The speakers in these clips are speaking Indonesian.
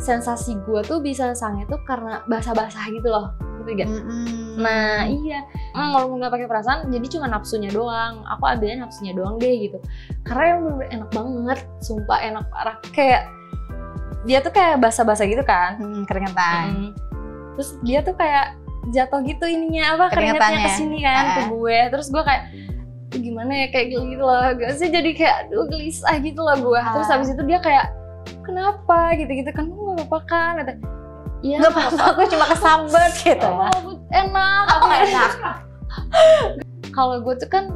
sensasi gue tuh bisa sangnya tuh karena basah-basah gitu loh gitu kan? Mm -hmm. Nah iya, mm, kalau nggak pakai perasaan, jadi cuma nafsunya doang. Aku ambilnya nafsunya doang deh gitu. Karena yang bener, bener enak banget, sumpah enak parah. Kayak dia tuh kayak basah-basah gitu kan, hmm, keringetan. Hmm. Terus dia tuh kayak jatuh gitu ininya apa keringatnya kesini kan uh. ke ah. gue. Terus gue kayak gimana ya kayak gitu loh. Gue sih jadi kayak aduh gelisah gitu loh gue. Terus ah. habis itu dia kayak kenapa gitu-gitu kan kamu oh, nggak apa-apa kan Iya, gak apa-apa. Aku cuma kesambet gitu. Oh, enak, aku gak enak. Kalau gue tuh kan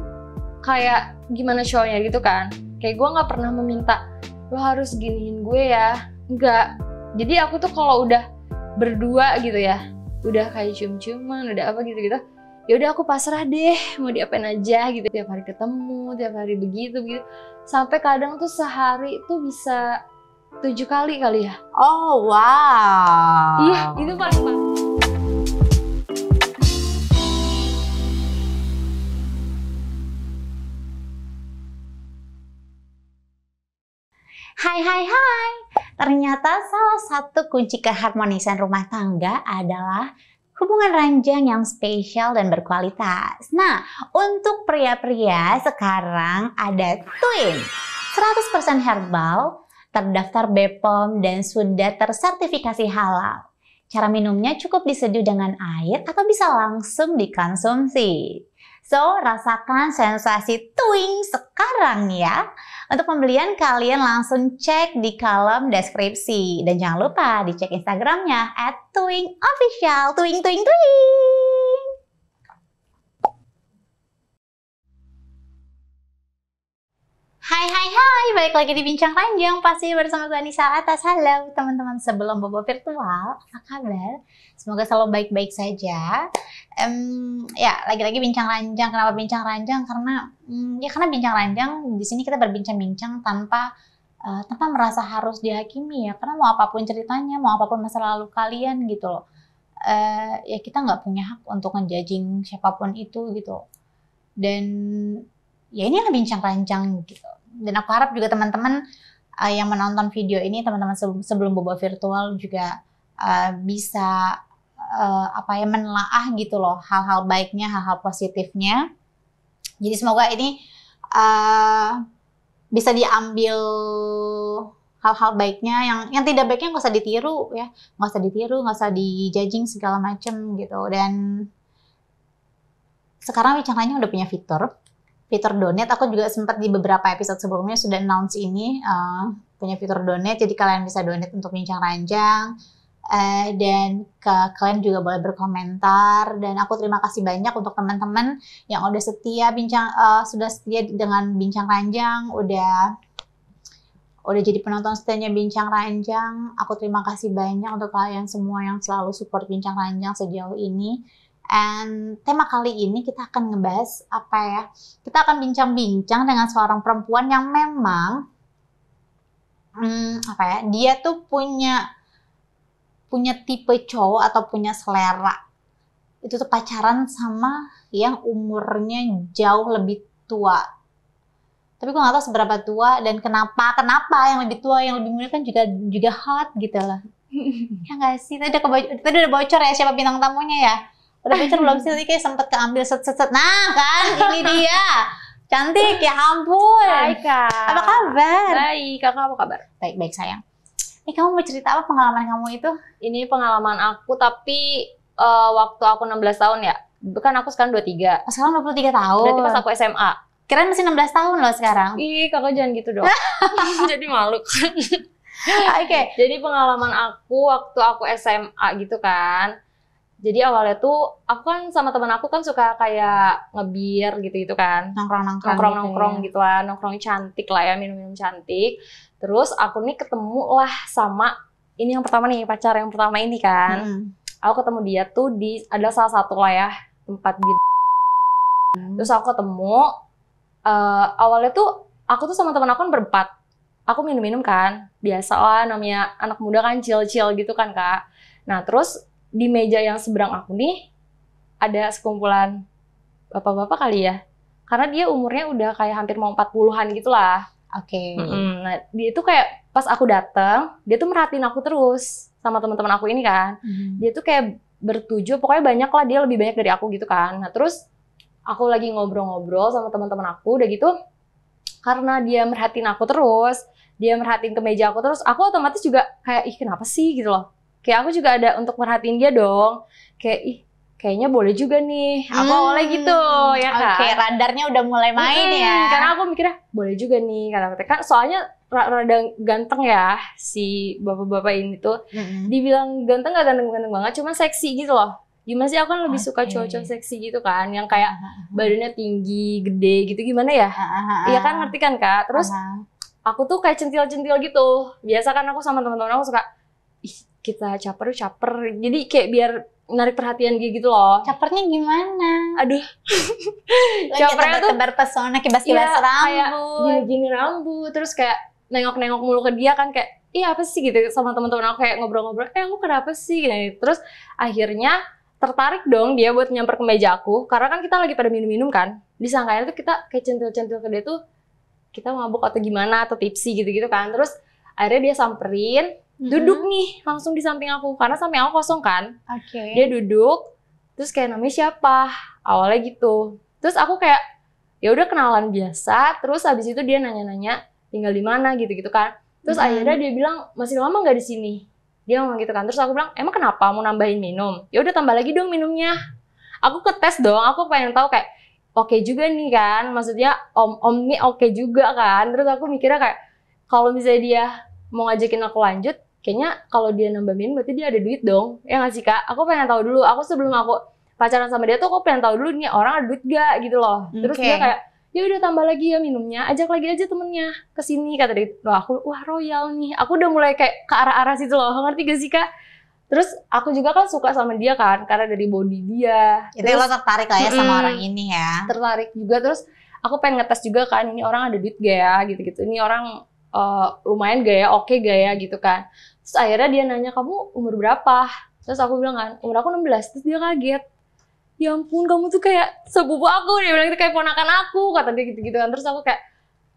kayak gimana shownya gitu kan. Kayak gue nggak pernah meminta lo harus giniin gue ya. Enggak. Jadi aku tuh kalau udah berdua gitu ya, udah kayak cium-ciuman, udah apa gitu-gitu. Ya udah aku pasrah deh, mau diapain aja gitu. Tiap hari ketemu, tiap hari begitu gitu. Sampai kadang tuh sehari tuh bisa tujuh kali kali ya. Oh wow. Iya itu paling banyak. Hai hai hai. Ternyata salah satu kunci keharmonisan rumah tangga adalah hubungan ranjang yang spesial dan berkualitas. Nah, untuk pria-pria sekarang ada Twin. 100% herbal, terdaftar BPOM, dan sudah tersertifikasi halal. Cara minumnya cukup diseduh dengan air atau bisa langsung dikonsumsi. So, rasakan sensasi tuing sekarang ya. Untuk pembelian, kalian langsung cek di kolom deskripsi. Dan jangan lupa dicek Instagramnya at tuing official. Tuing, tuing, tuing. Hai hai hai, balik lagi di Bincang Panjang Pasti bersama gue Anissa atas Halo teman-teman sebelum bobo virtual, apa kabar? Semoga selalu baik-baik saja um, Ya, lagi-lagi Bincang Ranjang Kenapa Bincang Ranjang? Karena um, ya karena Bincang Ranjang di sini kita berbincang-bincang tanpa uh, tanpa merasa harus dihakimi ya Karena mau apapun ceritanya, mau apapun masa lalu kalian gitu loh uh, Ya kita nggak punya hak untuk ngejudging siapapun itu gitu Dan ya ini adalah bincang ranjang gitu dan aku harap juga teman-teman uh, yang menonton video ini teman-teman sebelum, sebelum bobo virtual juga uh, bisa uh, apa ya menelaah gitu loh hal-hal baiknya hal-hal positifnya jadi semoga ini uh, bisa diambil hal-hal baiknya yang yang tidak baiknya nggak usah ditiru ya nggak usah ditiru nggak usah dijajing segala macem gitu dan sekarang bicaranya udah punya fitur fitur donate aku juga sempat di beberapa episode sebelumnya sudah announce ini uh, punya fitur donate jadi kalian bisa donate untuk bincang ranjang uh, dan ke kalian juga boleh berkomentar dan aku terima kasih banyak untuk teman-teman yang udah setia bincang uh, sudah setia dengan bincang ranjang udah udah jadi penonton setianya bincang ranjang aku terima kasih banyak untuk kalian semua yang selalu support bincang ranjang sejauh ini And tema kali ini kita akan ngebahas apa ya? Kita akan bincang-bincang dengan seorang perempuan yang memang hmm, apa ya? Dia tuh punya punya tipe cowok atau punya selera itu tuh pacaran sama yang umurnya jauh lebih tua. Tapi gue gak tau seberapa tua dan kenapa kenapa yang lebih tua yang lebih muda kan juga juga hot gitu lah. ya gak sih? Tadi udah, kebocor, tadi udah bocor ya siapa bintang tamunya ya? Udah pacar belum sih tadi kayak sempet keambil set set set. Nah kan ini dia. Cantik ya ampun. Hai Kak. Apa kabar? Baik, Kakak apa kabar? Baik, baik sayang. Eh kamu mau cerita apa pengalaman kamu itu? Ini pengalaman aku tapi uh, waktu aku 16 tahun ya. Kan aku sekarang 23. Sekarang 23 tahun. Berarti pas aku SMA. Keren masih 16 tahun loh sekarang. Ih, kakak jangan gitu dong. Jadi malu kan. Oke. Okay. Jadi pengalaman aku waktu aku SMA gitu kan. Jadi awalnya tuh aku kan sama teman aku kan suka kayak ngebir gitu-gitu kan. Nongkrong-nongkrong. Nongkrong-nongkrong gitu, ya. gitu lah, nongkrong cantik lah ya, minum-minum cantik. Terus aku nih ketemu lah sama ini yang pertama nih, pacar yang pertama ini kan. Hmm. Aku ketemu dia tuh di ada salah satu lah ya tempat gitu. Hmm. Terus aku ketemu uh, awalnya tuh aku tuh sama teman aku kan berempat. Aku minum-minum kan, biasa lah namanya anak muda kan chill-chill gitu kan kak. Nah terus di meja yang seberang aku nih ada sekumpulan bapak-bapak kali ya. Karena dia umurnya udah kayak hampir mau 40-an gitu lah. Oke. Okay. Mm -hmm. Nah, dia itu kayak pas aku datang, dia tuh merhatiin aku terus sama teman-teman aku ini kan. Mm -hmm. Dia tuh kayak bertujuh, pokoknya banyak lah dia lebih banyak dari aku gitu kan. Nah, terus aku lagi ngobrol-ngobrol sama teman-teman aku udah gitu karena dia merhatiin aku terus, dia merhatiin ke meja aku terus, aku otomatis juga kayak ih kenapa sih gitu loh kayak aku juga ada untuk merhatiin dia dong kayak ih kayaknya boleh juga nih aku hmm, gitu ya kan oke radarnya udah mulai main hmm, ya karena aku mikirnya boleh juga nih karena mereka soalnya rada ganteng ya si bapak-bapak ini tuh hmm. dibilang ganteng gak ganteng-ganteng banget cuma seksi gitu loh gimana sih aku kan lebih okay. suka cowok-cowok seksi gitu kan yang kayak badannya tinggi gede gitu gimana ya iya kan ngerti kan kak terus aku tuh kayak centil-centil gitu biasa kan aku sama teman-teman aku suka ih kita caper-caper. Jadi kayak biar narik perhatian gitu loh. Capernya gimana? Aduh. Capernya tuh tebar pesona kibas-kibas iya, ya, rambut. Kayak gini rambut, terus kayak nengok-nengok mulu ke dia kan kayak iya apa sih gitu sama teman-teman aku kayak ngobrol-ngobrol, "Eh, lu kenapa sih?" gitu. Terus akhirnya tertarik dong dia buat nyamper ke meja aku karena kan kita lagi pada minum-minum kan. di Disangkanya tuh kita kayak centil-centil ke dia tuh kita mabuk atau gimana atau tipsi gitu-gitu kan. Terus akhirnya dia samperin, duduk nih langsung di samping aku karena samping aku kosong kan okay. dia duduk terus kayak namanya siapa awalnya gitu terus aku kayak ya udah kenalan biasa terus habis itu dia nanya-nanya tinggal di mana gitu-gitu kan terus hmm. akhirnya dia bilang masih lama nggak di sini dia ngomong gitu kan terus aku bilang emang kenapa mau nambahin minum ya udah tambah lagi dong minumnya aku ke tes dong aku pengen tahu kayak oke okay juga nih kan maksudnya om om nih oke okay juga kan terus aku mikirnya kayak kalau misalnya dia mau ngajakin aku lanjut, kayaknya kalau dia nambah nambahin berarti dia ada duit dong. Ya nggak sih kak? Aku pengen tahu dulu. Aku sebelum aku pacaran sama dia tuh aku pengen tahu dulu nih orang ada duit gak gitu loh. Terus okay. dia kayak ya udah tambah lagi ya minumnya, ajak lagi aja temennya ke sini kata dia. Loh aku wah royal nih. Aku udah mulai kayak ke arah-arah situ loh. Ngerti gak sih kak? Terus aku juga kan suka sama dia kan karena dari body dia. Itu terus, lo tertarik lah ya mm, sama orang ini ya. Tertarik juga terus aku pengen ngetes juga kan ini orang ada duit gak ya gitu-gitu. Ini orang uh, lumayan gaya oke okay gaya gitu kan terus akhirnya dia nanya kamu umur berapa terus aku bilang kan umur aku 16 terus dia kaget ya ampun kamu tuh kayak sepupu aku dia bilang itu kayak ponakan aku kata dia gitu-gitu kan terus aku kayak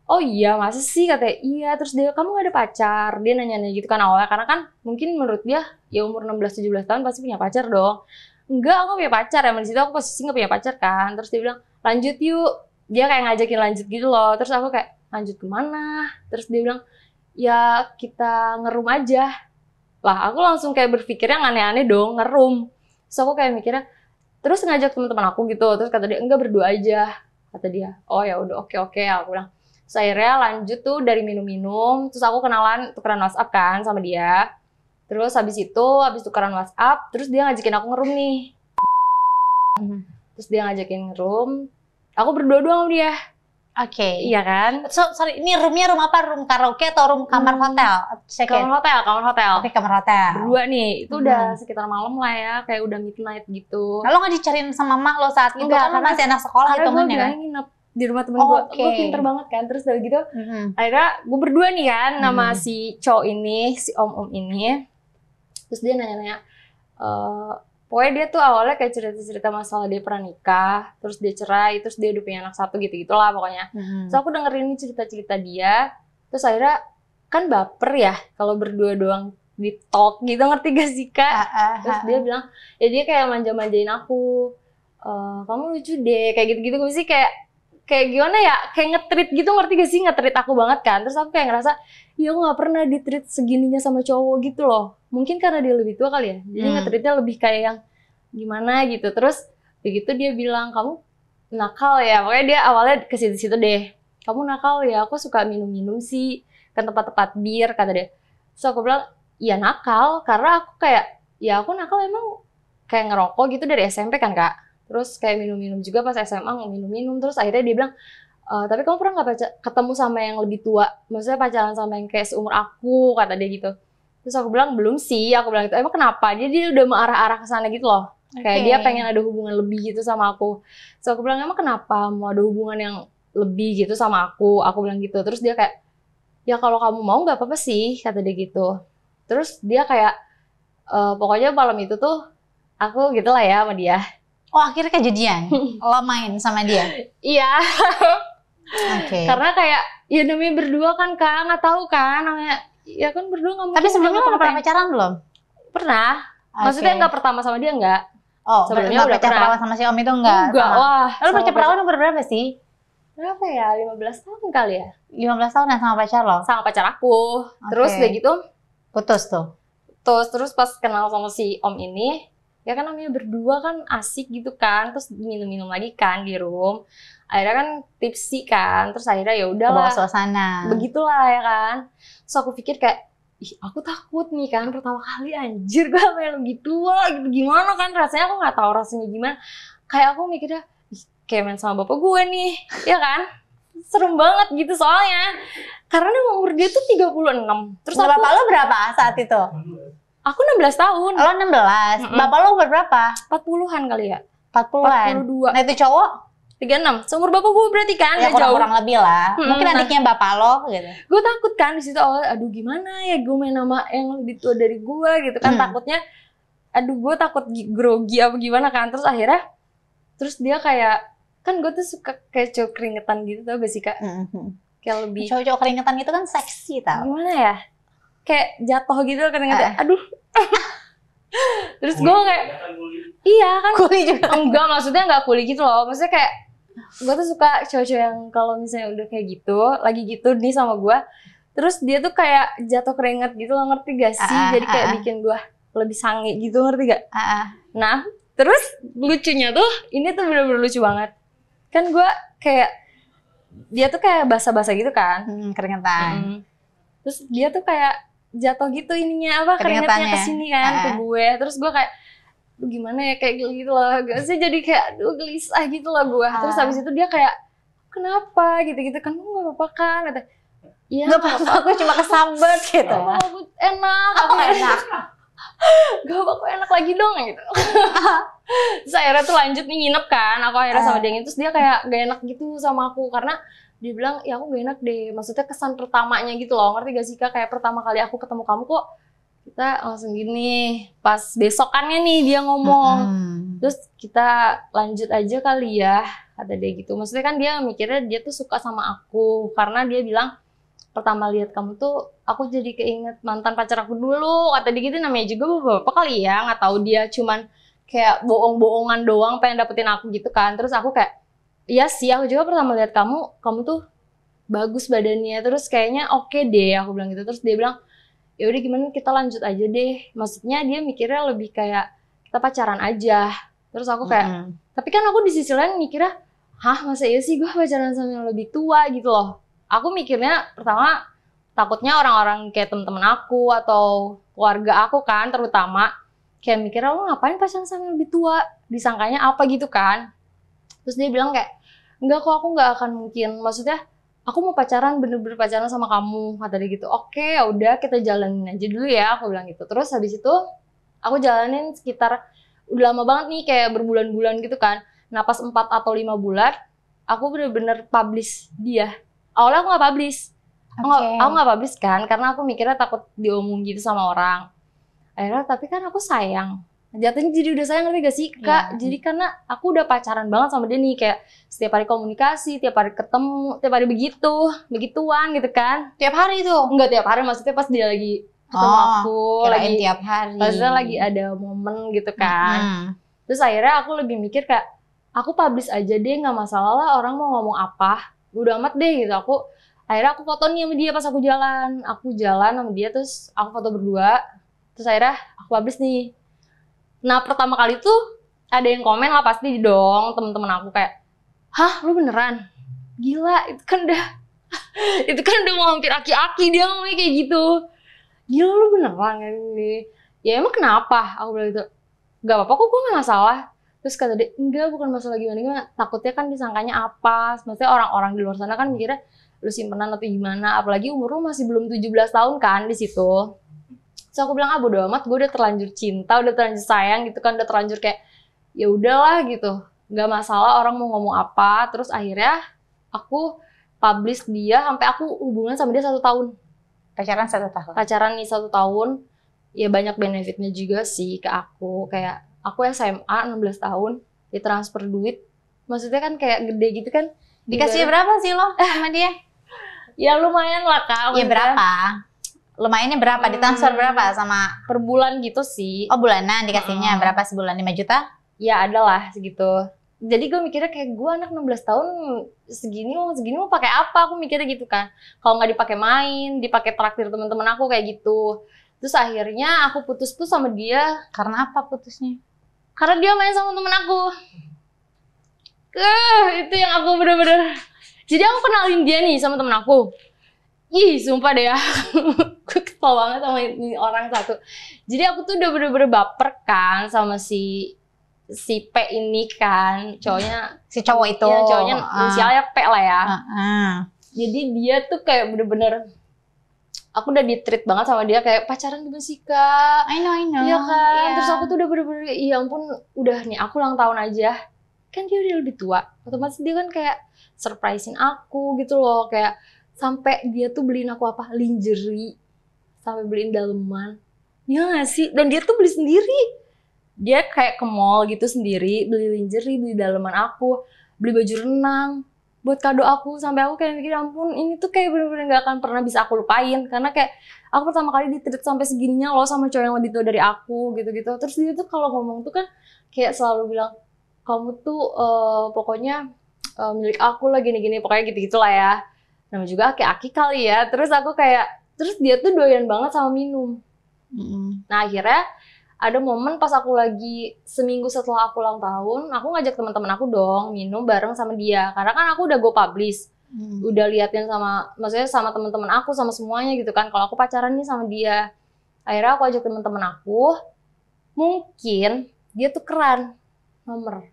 oh iya masa sih katanya iya terus dia kamu gak ada pacar dia nanya-nanya gitu kan awalnya karena kan mungkin menurut dia ya umur 16-17 tahun pasti punya pacar dong enggak aku punya pacar ya di aku posisi gak punya pacar kan terus dia bilang lanjut yuk dia kayak ngajakin lanjut gitu loh terus aku kayak lanjut kemana terus dia bilang ya kita ngerum aja lah aku langsung kayak berpikir yang aneh-aneh dong ngerum so aku kayak mikirnya terus ngajak teman-teman aku gitu terus kata dia enggak berdua aja kata dia oh ya udah oke oke aku bilang saya akhirnya lanjut tuh dari minum-minum terus aku kenalan tukeran WhatsApp kan sama dia terus habis itu habis tukeran WhatsApp terus dia ngajakin aku ngerum nih mm-hmm. terus dia ngajakin ngerum aku berdua doang sama dia Oke. Okay. Iya kan? So, sorry, ini roomnya room apa? Room karaoke atau room kamar hmm. hotel? Check kamar in. hotel, kamar hotel. Oke, okay, kamar hotel. Berdua nih, itu hmm. udah sekitar malam lah ya, kayak udah midnight gitu. Kalau nah, nggak dicariin sama mak lo saat itu, kan masih anak sekolah gitu ya kan ya gue nginep di rumah temen oh, gue, okay. gue pinter banget kan, terus dari gitu, hmm. akhirnya gue berdua nih kan, hmm. nama si cowok ini, si om om ini, terus dia nanya-nanya, eh Pokoknya dia tuh awalnya kayak cerita-cerita masalah dia pernah nikah, terus dia cerai, terus dia udah punya anak satu gitu-gitulah pokoknya. Hmm. So aku dengerin cerita-cerita dia, terus akhirnya kan baper ya kalau berdua doang di talk gitu ngerti gak sih kak? Ah, ah, terus ah, dia ah. bilang, ya dia kayak manja-manjain aku, e, kamu lucu deh, kayak gitu-gitu. Gue sih kayak, kayak gimana ya kayak ngetrit gitu ngerti gak sih ngetrit aku banget kan terus aku kayak ngerasa ya nggak pernah ditrit segininya sama cowok gitu loh mungkin karena dia lebih tua kali ya jadi hmm. ngetritnya lebih kayak yang gimana gitu terus begitu ya dia bilang kamu nakal ya Pokoknya dia awalnya ke situ-situ deh kamu nakal ya aku suka minum-minum sih ke tempat-tempat bir kata dia so aku bilang ya nakal karena aku kayak ya aku nakal emang kayak ngerokok gitu dari SMP kan kak terus kayak minum-minum juga pas SMA minum-minum terus akhirnya dia bilang e, tapi kamu pernah nggak ketemu sama yang lebih tua maksudnya pacaran sama yang kayak seumur aku kata dia gitu terus aku bilang belum sih aku bilang gitu emang kenapa dia dia udah mengarah-arah ke sana gitu loh kayak dia pengen ada hubungan lebih gitu sama aku terus aku bilang emang kenapa mau ada hubungan yang lebih gitu sama aku aku bilang gitu terus dia kayak ya kalau kamu mau nggak apa-apa sih kata dia gitu terus dia kayak e, pokoknya malam itu tuh aku gitulah ya sama dia Oh akhirnya kejadian, lo main sama dia? Iya. Oke. Okay. Karena kayak ya demi berdua kan kak, nggak tahu kan namanya ya kan berdua nggak mungkin. Tapi sebelumnya pernah pacaran belum? Pernah. Okay. Maksudnya nggak pertama sama dia nggak? Oh, sebelumnya udah pacar perawan sama si Om itu enggak? Enggak sama. Lalu pacar perawan umur berapa sih? Berapa ya? 15 tahun kali ya? 15 tahun ya sama pacar lo? Sama pacar aku. Okay. Terus udah gitu putus tuh. Terus terus pas kenal sama si Om ini, ya kan namanya berdua kan asik gitu kan terus minum-minum lagi kan di room akhirnya kan tipsi kan terus akhirnya ya udahlah suasana begitulah ya kan so aku pikir kayak Ih, aku takut nih kan pertama kali anjir gue main gitu wah gitu gimana kan rasanya aku nggak tahu rasanya gimana kayak aku mikirnya kayak main sama bapak gue nih ya kan serem banget gitu soalnya karena umur dia tuh 36 terus bapak aku, lo berapa saat itu Aku 16 tahun. Lo 16. Mm -mm. Bapak lo umur berapa? 40-an kali ya. 40-an. 42. Nah, itu cowok? 36. Seumur bapak gue berarti kan? Ya kurang-kurang lebih lah. Mm -hmm. Mungkin adiknya nah. bapak lo gitu. Gue takut kan di situ oh, aduh gimana ya gue main nama yang lebih tua dari gue gitu kan mm. takutnya aduh gue takut grogi apa gimana kan terus akhirnya terus dia kayak kan gue tuh suka kayak cowok keringetan gitu tau gak sih kak? Mm -hmm. Kayak lebih cowok-cowok keringetan gitu kan seksi tau. Gimana ya? kayak jatuh gitu kan uh. aduh terus gue kayak iya kan kuli juga enggak maksudnya enggak kuli gitu loh maksudnya kayak gue tuh suka cowok-cowok yang kalau misalnya udah kayak gitu lagi gitu nih sama gue terus dia tuh kayak jatuh keringet gitu loh ngerti gak sih uh, jadi kayak bikin gue lebih sange gitu ngerti gak uh, nah terus lucunya tuh ini tuh bener-bener lucu banget kan gue kayak dia tuh kayak basa-basa gitu kan hmm, keringetan hmm. terus dia tuh kayak jatuh gitu ininya apa keringatnya ke sini kan uh. ke ah. gue. Terus gue kayak gimana ya kayak gitu loh. Gue sih jadi kayak aduh gelisah gitu loh gue. Uh. Terus ah. habis itu dia kayak kenapa gitu-gitu kan gue oh, gak apa-apa kan. Iya gak apa-apa aku cuma kesambet gitu. Oh, aku enak. Aku oh, enak. gak apa aku enak lagi dong gitu. terus akhirnya tuh lanjut nih nginep kan. Aku akhirnya uh. sama dia terus dia kayak gak enak gitu sama aku karena dia bilang ya aku gak enak deh maksudnya kesan pertamanya gitu loh ngerti gak sih kak kayak pertama kali aku ketemu kamu kok kita langsung gini pas besokannya nih dia ngomong hmm. terus kita lanjut aja kali ya kata dia gitu maksudnya kan dia mikirnya dia tuh suka sama aku karena dia bilang pertama lihat kamu tuh aku jadi keinget mantan pacar aku dulu kata dia gitu namanya juga bapak kali ya nggak tahu dia cuman kayak bohong-bohongan doang pengen dapetin aku gitu kan terus aku kayak Iya sih, aku juga pertama lihat kamu, kamu tuh bagus badannya, terus kayaknya oke okay deh, aku bilang gitu. Terus dia bilang, ya udah gimana kita lanjut aja deh. Maksudnya dia mikirnya lebih kayak kita pacaran aja. Terus aku kayak, mm -hmm. tapi kan aku di sisi lain mikirnya, hah masa iya sih gue pacaran sama yang lebih tua gitu loh. Aku mikirnya pertama takutnya orang-orang kayak temen-temen aku atau keluarga aku kan terutama kayak mikirnya lo ngapain pacaran sama yang lebih tua disangkanya apa gitu kan terus dia bilang kayak enggak kok aku nggak akan mungkin maksudnya aku mau pacaran bener-bener pacaran sama kamu kata dia gitu oke ya udah kita jalanin aja dulu ya aku bilang gitu terus habis itu aku jalanin sekitar udah lama banget nih kayak berbulan-bulan gitu kan nah pas 4 atau 5 bulan aku bener-bener publish dia awalnya aku nggak publish okay. aku, aku nggak publish kan karena aku mikirnya takut diomong gitu sama orang akhirnya tapi kan aku sayang jatuhnya jadi udah sayang ngerti gak sih iya. kak yeah. jadi karena aku udah pacaran banget sama dia nih kayak setiap hari komunikasi tiap hari ketemu tiap hari begitu begituan gitu kan tiap hari tuh enggak tiap hari maksudnya pas dia lagi ketemu oh, aku lagi tiap hari maksudnya lagi ada momen gitu kan -hmm. terus akhirnya aku lebih mikir kak aku publish aja deh nggak masalah lah orang mau ngomong apa udah amat deh gitu aku akhirnya aku foto nih sama dia pas aku jalan aku jalan sama dia terus aku foto berdua terus akhirnya aku publish nih Nah pertama kali tuh ada yang komen lah pasti dong temen-temen aku kayak, hah lu beneran? Gila itu kan udah itu kan udah mau hampir aki-aki dia ngomongnya kayak gitu. Gila lu beneran kan ini? Ya emang kenapa? Aku bilang gitu. Gak apa-apa kok gue gak masalah. Terus kata dia, enggak bukan masalah gimana-gimana. Takutnya kan disangkanya apa. Maksudnya orang-orang di luar sana kan mikirnya lu simpenan atau gimana. Apalagi umur lu masih belum 17 tahun kan di situ so aku bilang ah bodo amat gue udah terlanjur cinta udah terlanjur sayang gitu kan udah terlanjur kayak ya udahlah gitu nggak masalah orang mau ngomong apa terus akhirnya aku publish dia sampai aku hubungan sama dia satu tahun pacaran satu tahun pacaran nih satu tahun ya banyak benefitnya juga sih ke aku kayak aku SMA 16 tahun ditransfer ya duit maksudnya kan kayak gede gitu kan dikasih berapa sih lo sama dia ya lumayan lah kak ya berapa lumayannya berapa? Hmm. Ditransfer berapa sama per bulan gitu sih. Oh, bulanan dikasihnya hmm. berapa sebulan 5 juta? Ya, adalah segitu. Jadi gue mikirnya kayak gue anak 16 tahun segini mau segini mau pakai apa? Aku mikirnya gitu kan. Kalau nggak dipakai main, dipakai traktir teman-teman aku kayak gitu. Terus akhirnya aku putus tuh sama dia. Karena apa putusnya? Karena dia main sama temen aku. Uh, itu yang aku bener-bener. Jadi aku kenalin dia nih sama temen aku. Ih, sumpah deh ya. gue kesel banget sama ini orang satu. Jadi aku tuh udah bener-bener baper kan sama si si P ini kan. Cowoknya si cowok itu. Ya, cowoknya uh. P lah ya. Uh -uh. Jadi dia tuh kayak bener-bener aku udah ditreat banget sama dia kayak pacaran gimana sih kak. I know, I know. Iya kan. Yeah. Terus aku tuh udah bener-bener, iya ampun, udah nih aku ulang tahun aja. Kan dia udah lebih tua. Otomatis dia kan kayak surprisein aku gitu loh. Kayak sampai dia tuh beliin aku apa lingerie sampai beliin daleman ya gak sih dan dia tuh beli sendiri dia kayak ke mall gitu sendiri beli lingerie beli daleman aku beli baju renang buat kado aku sampai aku kayak mikir ya ampun ini tuh kayak bener-bener gak akan pernah bisa aku lupain karena kayak aku pertama kali ditreat sampai segininya loh sama cowok yang lebih tua dari aku gitu-gitu terus dia tuh kalau ngomong tuh kan kayak selalu bilang kamu tuh uh, pokoknya uh, milik aku lah gini-gini pokoknya gitu-gitu lah ya nama juga aki-aki kali ya terus aku kayak terus dia tuh doyan banget sama minum mm-hmm. nah akhirnya ada momen pas aku lagi seminggu setelah aku ulang tahun aku ngajak teman-teman aku dong minum bareng sama dia karena kan aku udah go publish mm. udah liatin sama maksudnya sama teman-teman aku sama semuanya gitu kan kalau aku pacaran nih sama dia akhirnya aku ajak teman-teman aku mungkin dia tuh keren nomor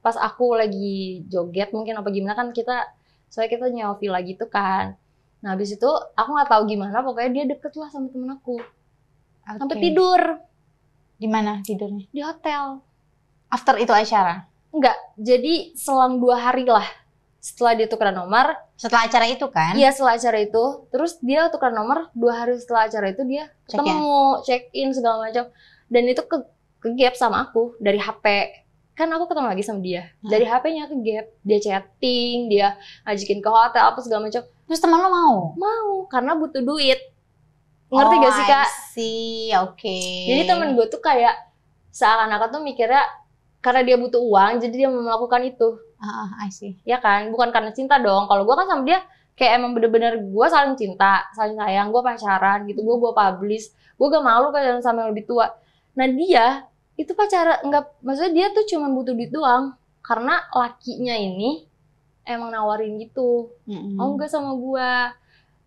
pas aku lagi joget mungkin apa gimana kan kita soalnya kita nyewa villa gitu kan nah habis itu aku nggak tahu gimana pokoknya dia deket lah sama temen aku okay. sampai tidur di mana tidurnya di hotel after itu acara Enggak, jadi selang dua hari lah setelah dia tukar nomor. Setelah acara itu kan? Iya, setelah acara itu. Terus dia tukar nomor dua hari setelah acara itu dia check in. check in segala macam. Dan itu ke, ke gap sama aku dari HP kan aku ketemu lagi sama dia dari HP-nya ke gap dia chatting dia ngajakin ke hotel apa segala macam terus teman lo mau mau karena butuh duit ngerti oh, gak sih kak sih oke okay. jadi teman gue tuh kayak seakan-akan tuh mikirnya karena dia butuh uang jadi dia mau melakukan itu ah uh, I see ya kan bukan karena cinta dong kalau gue kan sama dia kayak emang bener-bener gue saling cinta saling sayang gue pacaran gitu gue gue publish gue gak malu pacaran sama yang lebih tua nah dia itu pacara enggak maksudnya dia tuh cuma butuh duit doang karena lakinya ini emang nawarin gitu mm-hmm. oh enggak sama gua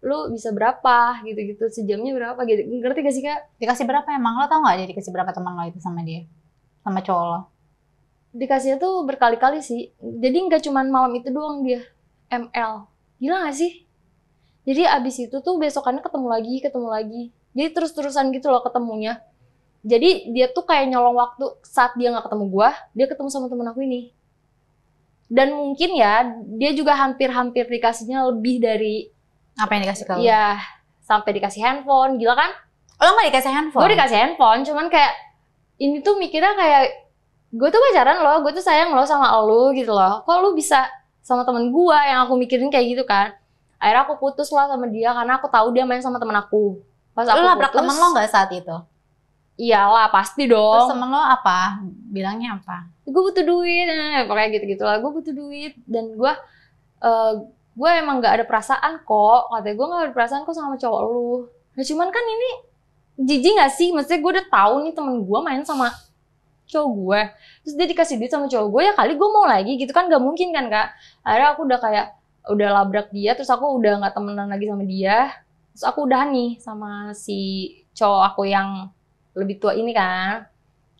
lu bisa berapa gitu-gitu sejamnya berapa gitu ngerti gak sih kak dikasih berapa emang lo tau gak jadi dikasih berapa teman lo itu sama dia sama cowok lo dikasihnya tuh berkali-kali sih jadi nggak cuma malam itu doang dia ml gila gak sih jadi abis itu tuh besokannya ketemu lagi ketemu lagi jadi terus-terusan gitu loh ketemunya jadi dia tuh kayak nyolong waktu saat dia nggak ketemu gue dia ketemu sama temen aku ini dan mungkin ya dia juga hampir-hampir dikasihnya lebih dari apa yang dikasih kamu ya sampai dikasih handphone gila kan oh, lo nggak dikasih handphone gue dikasih handphone cuman kayak ini tuh mikirnya kayak gue tuh pacaran loh gue tuh sayang loh sama lo gitu loh kok lo bisa sama temen gue yang aku mikirin kayak gitu kan akhirnya aku putus lah sama dia karena aku tahu dia main sama temen aku pas aku lo putus, temen lo nggak saat itu Iyalah pasti dong. Terus temen lo apa? Bilangnya apa? Gue butuh duit, eh, pokoknya gitu-gitu lah. Gue butuh duit dan gue uh, gue emang nggak ada perasaan kok. Katanya gue nggak ada perasaan kok sama cowok lu. Nah, cuman kan ini jijik nggak sih? Maksudnya gue udah tahu nih temen gue main sama cowok gue. Terus dia dikasih duit sama cowok gue ya kali gue mau lagi gitu kan nggak mungkin kan kak. Akhirnya aku udah kayak udah labrak dia terus aku udah nggak temenan lagi sama dia. Terus aku udah nih sama si cowok aku yang lebih tua ini kan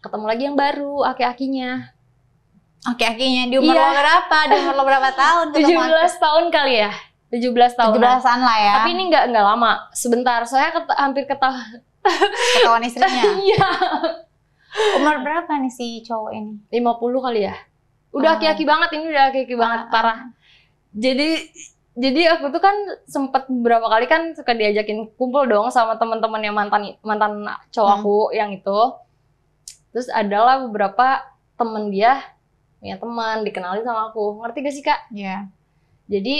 ketemu lagi yang baru aki-akinya aki-akinya di umur iya. lo berapa di umur lo berapa tahun Tujuh belas tahun kali ya Tujuh belas tahun 17 ya. an lah ya tapi ini nggak nggak lama sebentar saya ket, hampir ketah ketahuan istrinya iya umur berapa nih si cowok ini Lima puluh kali ya udah ah. aki-aki banget ini udah aki-aki banget ah, ah. parah jadi jadi aku tuh kan sempet beberapa kali kan suka diajakin kumpul dong sama teman-teman yang mantan mantan cowok hmm. yang itu. Terus adalah beberapa temen dia punya teman dikenalin sama aku. Ngerti gak sih kak? Iya. Yeah. Jadi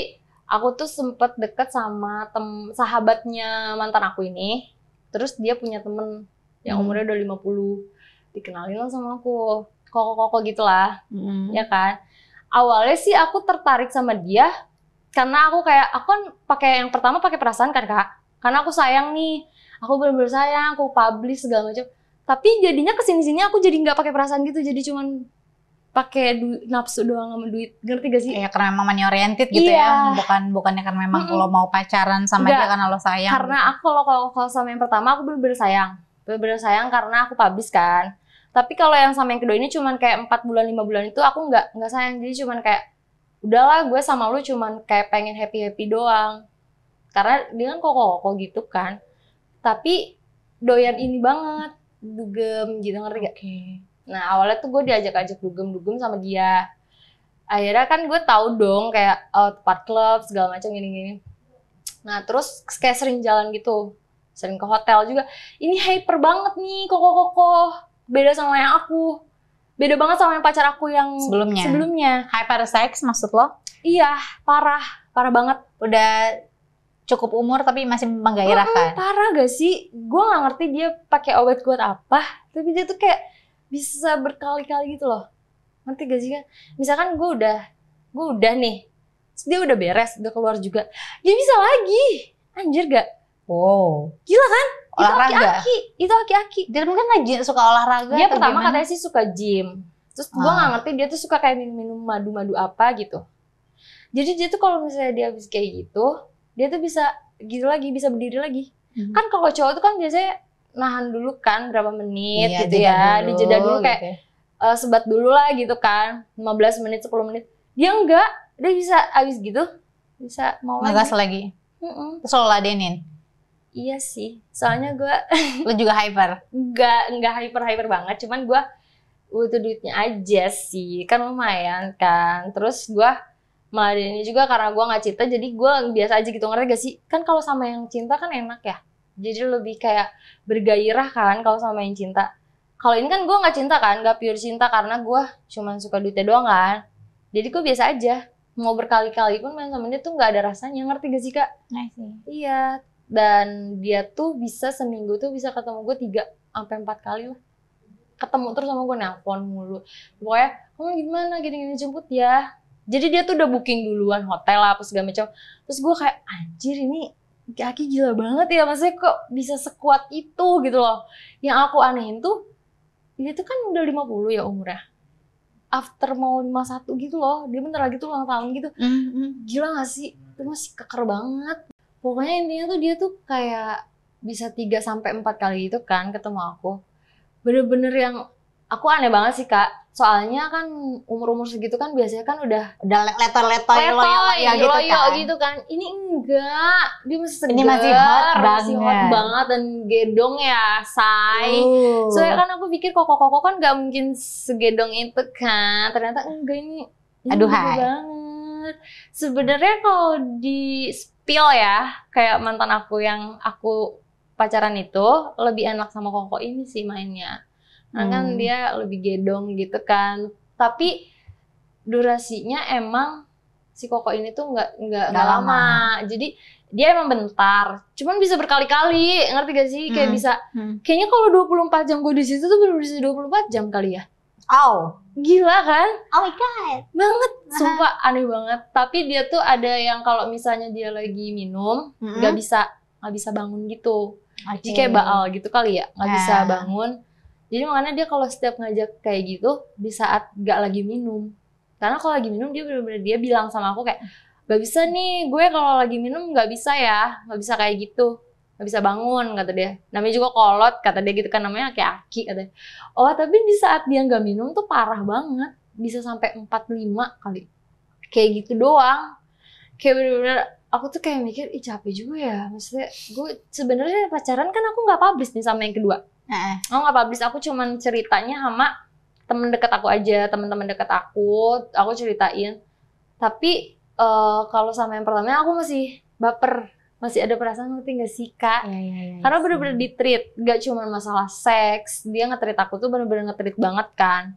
aku tuh sempet deket sama tem sahabatnya mantan aku ini. Terus dia punya temen yang hmm. umurnya udah 50 dikenalin sama aku. Koko-koko gitulah, hmm. ya kan? Awalnya sih aku tertarik sama dia karena aku kayak aku kan pakai yang pertama pakai perasaan kan kak karena aku sayang nih aku bener-bener sayang aku publish segala macam tapi jadinya kesini-sini aku jadi nggak pakai perasaan gitu jadi cuman pakai nafsu doang sama duit ngerti gak sih? Iya karena memang money oriented gitu iya. ya bukan bukannya karena memang kalau lo mau pacaran sama Enggak. dia karena lo sayang karena aku kalau kalau sama yang pertama aku bener-bener sayang bener-bener sayang karena aku publish kan tapi kalau yang sama yang kedua ini cuman kayak empat bulan lima bulan itu aku nggak nggak sayang jadi cuman kayak udahlah gue sama lu cuman kayak pengen happy happy doang karena dia kan kok kok gitu kan tapi doyan ini banget dugem gitu ngerti gak? Okay. Nah awalnya tuh gue diajak-ajak dugem-dugem sama dia. Akhirnya kan gue tahu dong kayak oh, tempat club segala macam gini-gini. Nah terus kayak sering jalan gitu, sering ke hotel juga. Ini hyper banget nih koko koko beda sama yang aku beda banget sama yang pacar aku yang sebelumnya. Sebelumnya. Hyper seks maksud lo? Iya, parah, parah banget. Udah cukup umur tapi masih menggairahkan. Oh, parah gak sih? Gue nggak ngerti dia pakai obat kuat apa, tapi dia tuh kayak bisa berkali-kali gitu loh. Ngerti gak sih kan? Misalkan gue udah, gue udah nih, dia udah beres, udah keluar juga. Dia bisa lagi. Anjir gak? Wow. Gila kan? olahraga. Itu aki-aki, itu aki-aki. Dia mungkin lagi suka olahraga. Iya, pertama gimana? katanya sih suka gym. Terus gue ah. gak ngerti dia tuh suka kayak minum-minum madu-madu apa gitu. Jadi dia tuh kalau misalnya dia habis kayak gitu, dia tuh bisa gitu lagi, bisa berdiri lagi. Hmm. Kan kalau cowok tuh kan biasanya nahan dulu kan berapa menit iya, gitu ya. Dulu, jeda dulu kayak gitu. uh, sebat dulu lah gitu kan. 15 menit, 10 menit. Dia enggak, dia bisa habis gitu bisa mau Ngegas lagi. lagi. Mm -mm. Terus lo ladenin Iya sih, soalnya gue Lu juga hyper? Enggak, enggak hyper-hyper banget Cuman gue butuh duitnya aja sih Kan lumayan kan Terus gue ini juga karena gue gak cinta Jadi gue biasa aja gitu, ngerti gak sih? Kan kalau sama yang cinta kan enak ya Jadi lebih kayak bergairah kan kalau sama yang cinta Kalau ini kan gue gak cinta kan, gak pure cinta Karena gue cuman suka duitnya doang kan Jadi gue biasa aja Mau berkali-kali pun main sama dia tuh gak ada rasanya, ngerti gak sih kak? Nah Iya, dan dia tuh bisa seminggu tuh bisa ketemu gue tiga sampai empat kali lah ketemu terus sama gue nelpon mulu pokoknya kamu oh, gimana gini-gini jemput ya jadi dia tuh udah booking duluan hotel lah apa segala macam terus gue kayak anjir ini kaki gila banget ya maksudnya kok bisa sekuat itu gitu loh yang aku anehin tuh dia tuh kan udah 50 ya umurnya after mau lima satu gitu loh dia bentar lagi tuh ulang tahun gitu mm -hmm. gila gak sih itu masih keker banget pokoknya intinya tuh dia tuh kayak bisa tiga sampai empat kali itu kan ketemu aku. Bener-bener yang aku aneh banget sih kak soalnya kan umur umur segitu kan biasanya kan udah udah letter letter loyo ya gitu loyo kan. gitu kan ini enggak dia masih segar ini masih hot banget masih hot banget dan gedong ya say uh. soalnya kan aku pikir koko koko kan nggak mungkin segedong itu kan ternyata enggak ini, ini aduh hai banget banget. Sebenarnya kalau di spill ya, kayak mantan aku yang aku pacaran itu lebih enak sama Koko ini sih mainnya. kan hmm. kan dia lebih gedong gitu kan. Tapi durasinya emang si Koko ini tuh nggak nggak lama. lama. Jadi dia emang bentar, cuman bisa berkali-kali, ngerti gak sih? Kayak hmm. bisa, hmm. kayaknya kalau 24 jam gue di situ tuh bener-bener 24 jam kali ya. Oh. Gila kan? Oh my god. Banget, sumpah aneh banget. Tapi dia tuh ada yang kalau misalnya dia lagi minum, nggak mm -hmm. bisa nggak bisa bangun gitu. Okay. Jadi kayak baal gitu kali ya, nggak nah. bisa bangun. Jadi makanya dia kalau setiap ngajak kayak gitu di saat nggak lagi minum. Karena kalau lagi minum dia bener-bener dia bilang sama aku kayak, nggak bisa nih, gue kalau lagi minum nggak bisa ya, nggak bisa kayak gitu nggak bisa bangun kata dia namanya juga kolot kata dia gitu kan namanya kayak aki kata dia. oh tapi di saat dia nggak minum tuh parah banget bisa sampai empat lima kali kayak gitu doang kayak bener-bener aku tuh kayak mikir ih capek juga ya maksudnya gue sebenarnya pacaran kan aku nggak publish nih sama yang kedua eh. aku nggak publish aku cuman ceritanya sama temen deket aku aja teman-teman deket aku aku ceritain tapi uh, kalau sama yang pertama aku masih baper masih ada perasaan ngerti gak sih kak? Ya, ya, ya, Karena iya bener-bener ditreat, gak cuma masalah seks, dia ngetreat aku tuh bener-bener ngetreat banget kan.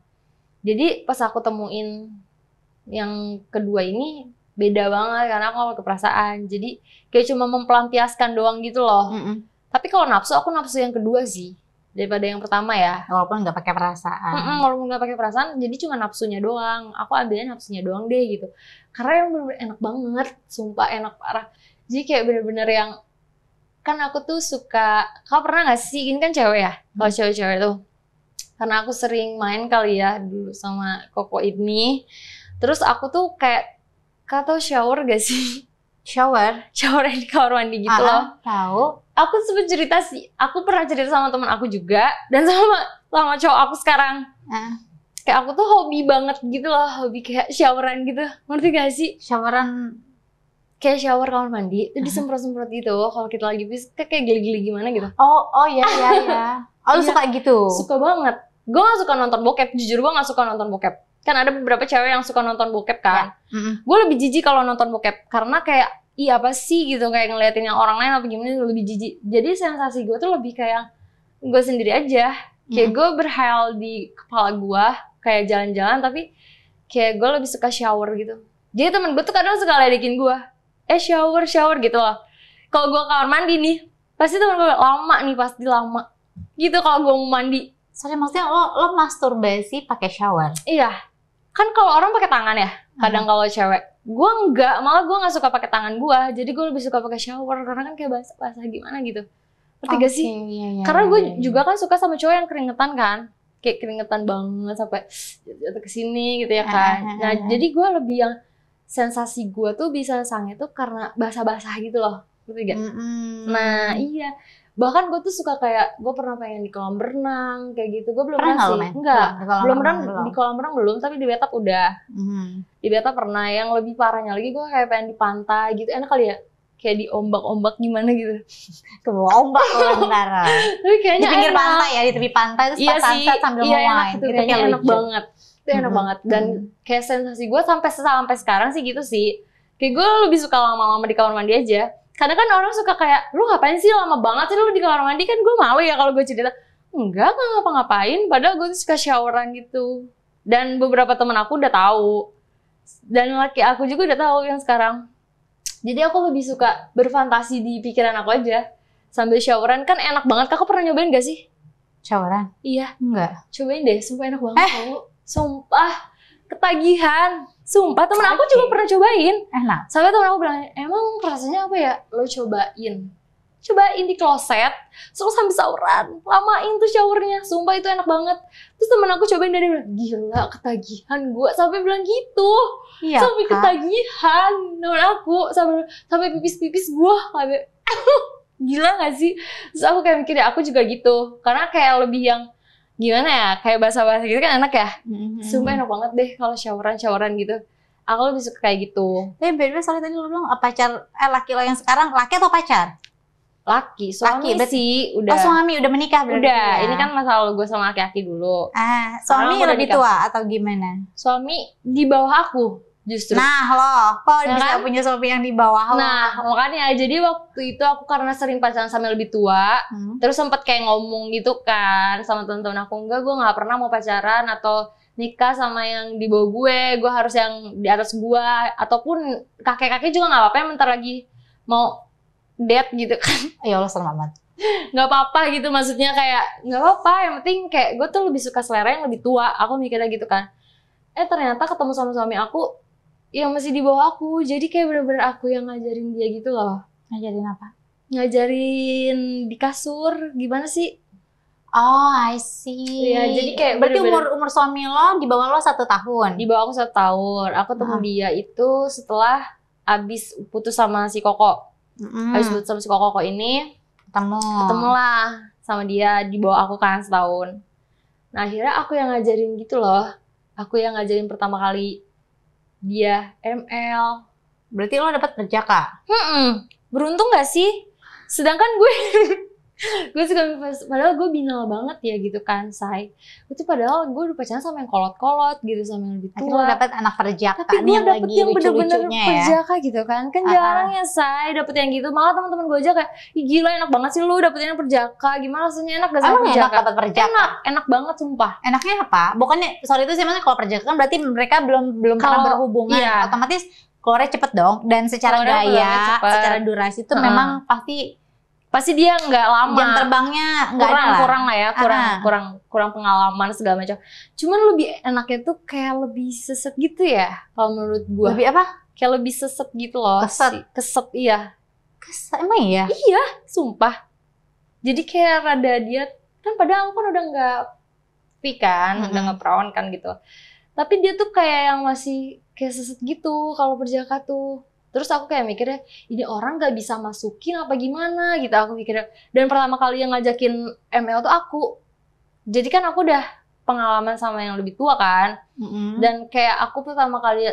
Jadi pas aku temuin yang kedua ini beda banget karena aku gak perasaan. Jadi kayak cuma mempelampiaskan doang gitu loh. Mm -mm. Tapi kalau nafsu aku nafsu yang kedua sih daripada yang pertama ya. Walaupun nggak pakai perasaan. Mm -mm, walaupun nggak pakai perasaan, jadi cuma nafsunya doang. Aku ambilnya nafsunya doang deh gitu. Karena yang bener, bener enak banget, sumpah enak parah jadi kayak bener-bener yang kan aku tuh suka kau pernah gak sih ini kan cewek ya hmm. kalau cewek-cewek tuh karena aku sering main kali ya dulu sama koko ini terus aku tuh kayak kau tau shower gak sih shower shower yang di kamar mandi gitu loh ah, tahu aku sempet cerita sih aku pernah cerita sama teman aku juga dan sama sama cowok aku sekarang uh kayak aku tuh hobi banget gitu loh, hobi kayak showeran gitu. Ngerti gak sih? Showeran kayak shower kamar mandi itu mhm. disemprot-semprot gitu kalau kita lagi bis, kayak geli-geli gimana gitu oh oh iya iya iya oh lu iya. suka gitu suka banget gue gak suka nonton bokep jujur gue gak suka nonton bokep kan ada beberapa cewek yang suka nonton bokep kan ya. mm -hmm. gue lebih jijik kalau nonton bokep karena kayak iya apa sih gitu kayak ngeliatin yang orang lain apa gimana lebih jijik jadi sensasi gue tuh lebih kayak gue sendiri aja kayak mm -hmm. gue berhal di kepala gue kayak jalan-jalan tapi kayak gue lebih suka shower gitu jadi temen gue tuh kadang suka ledekin gue eh shower shower gitu loh kalau gua kamar mandi nih pasti temen gue lama nih pasti lama gitu kalau gua mau mandi soalnya maksudnya lo lo masturbasi pakai shower iya kan kalau orang pakai tangan ya hmm. kadang hmm. kalau cewek gua enggak malah gua nggak suka pakai tangan gua jadi gua lebih suka pakai shower karena kan kayak basah basah gimana gitu ngerti okay, gak sih iya, iya, karena iya, gue iya, iya. juga kan suka sama cowok yang keringetan kan kayak keringetan banget sampai jatuh ke sini gitu ya ah, kan ah, ah, nah jadi gue lebih yang sensasi gue tuh bisa sange tuh karena basah-basah gitu loh ngerti gak? Mm -hmm. Nah iya bahkan gue tuh suka kayak gue pernah pengen di kolam berenang, kayak gitu gue belum pernah sih, enggak belum renang di kolam renang belum tapi di betap udah mm. di betap pernah yang lebih parahnya lagi gue kayak pengen di pantai gitu enak kali ya kayak di ombak-ombak gimana gitu ke ombak kalau bentar di pinggir enak. pantai ya di tepi pantai terus iya pas sunset sambil iya, main itu kayak enak banget itu enak hmm. banget dan mm-hmm. kayak sensasi gue sampai sampai sekarang sih gitu sih kayak gue lebih suka lama-lama di kamar mandi aja karena kan orang suka kayak lu ngapain sih lama banget sih lu di kamar mandi kan gue malu ya kalau gue cerita enggak nggak ngapa-ngapain padahal gue tuh suka showeran gitu dan beberapa teman aku udah tahu dan laki aku juga udah tahu yang sekarang jadi aku lebih suka berfantasi di pikiran aku aja sambil showeran kan enak banget kakak pernah nyobain gak sih showeran iya enggak cobain deh sumpah enak banget eh. Sumpah ketagihan. Sumpah temen aku juga pernah cobain. Eh Enak. Sampai temen aku bilang, emang rasanya apa ya? Lo cobain. Cobain di kloset, terus sampai sauran, lamain tuh showernya, sumpah itu enak banget. Terus temen aku cobain dari bilang, gila ketagihan gue, sampai bilang gitu. Iya, sampai kan? ketagihan temen aku, sampai, sampai pipis-pipis gue. Sampai, gila gak sih? Terus aku kayak mikir, ya aku juga gitu. Karena kayak lebih yang, gimana ya kayak bahasa-bahasa gitu kan enak ya mm-hmm. sumpah enak banget deh kalau showeran showeran gitu aku lebih suka kayak gitu tapi eh, beda soalnya tadi lo bilang eh, pacar eh laki lo yang sekarang laki atau pacar laki suami laki, berarti, udah oh, suami udah menikah berarti udah ya? ini kan masalah gue sama laki-laki dulu ah suami lebih tua atau gimana suami di bawah aku justru nah lo kok ya nah, kan? punya suami yang di bawah lo nah makanya jadi waktu itu aku karena sering pacaran sama yang lebih tua hmm. terus sempat kayak ngomong gitu kan sama teman-teman aku enggak gue nggak pernah mau pacaran atau nikah sama yang di bawah gue gue harus yang di atas gue ataupun kakek-kakek juga nggak apa-apa yang bentar lagi mau date gitu kan ya Allah selamat amat nggak apa-apa gitu maksudnya kayak nggak apa-apa yang penting kayak gue tuh lebih suka selera yang lebih tua aku mikirnya gitu kan eh ternyata ketemu sama suami aku yang masih di bawah aku jadi kayak bener-bener aku yang ngajarin dia gitu loh ngajarin apa ngajarin di kasur gimana sih Oh, I see. Iya, jadi kayak berarti bener -bener. umur umur suami lo di bawah lo satu tahun. Di bawah aku satu tahun. Aku temen ah. dia itu setelah abis putus sama si Koko. Mm. Abis putus sama si Koko, Koko ini ketemu. Ketemu lah sama dia di bawah aku kan setahun. Nah akhirnya aku yang ngajarin gitu loh. Aku yang ngajarin pertama kali dia ML. Berarti lo dapat kerja kak? Hmm, beruntung gak sih? Sedangkan gue gue suka padahal gue binal banget ya gitu kan say gue tuh padahal gue udah pacaran sama yang kolot-kolot gitu sama yang lebih tua Akhirnya dapet anak perjaka tapi gue dapet yang bener-bener ya. perjaka gitu kan kan uh -huh. jarang ya say dapet yang gitu malah teman-teman gue aja kayak Ih, gila enak banget sih lu dapet yang perjaka gimana rasanya enak gak sama perjaka enak dapet perjaka enak enak banget sumpah enaknya apa bukannya sorry itu sih kalau perjaka kan berarti mereka belum belum kalo, pernah berhubungan iya. otomatis keluarnya cepet dong dan secara keluarnya gaya secara durasi itu uh-huh. memang pasti pasti dia nggak lama jam terbangnya nggak kurang, kurang lah ya kurang Aha. kurang kurang pengalaman segala macam cuman lebih enaknya tuh kayak lebih seset gitu ya kalau menurut gua lebih apa kayak lebih seset gitu loh keset keset iya keset emang iya iya sumpah jadi kayak rada dia kan padahal aku kan udah nggak pi kan -hmm. udah nggak perawan kan gitu tapi dia tuh kayak yang masih kayak seset gitu kalau berjaka tuh terus aku kayak mikirnya ini orang gak bisa masukin apa gimana gitu aku mikirnya dan pertama kali yang ngajakin ML tuh aku jadi kan aku udah pengalaman sama yang lebih tua kan mm-hmm. dan kayak aku pertama kali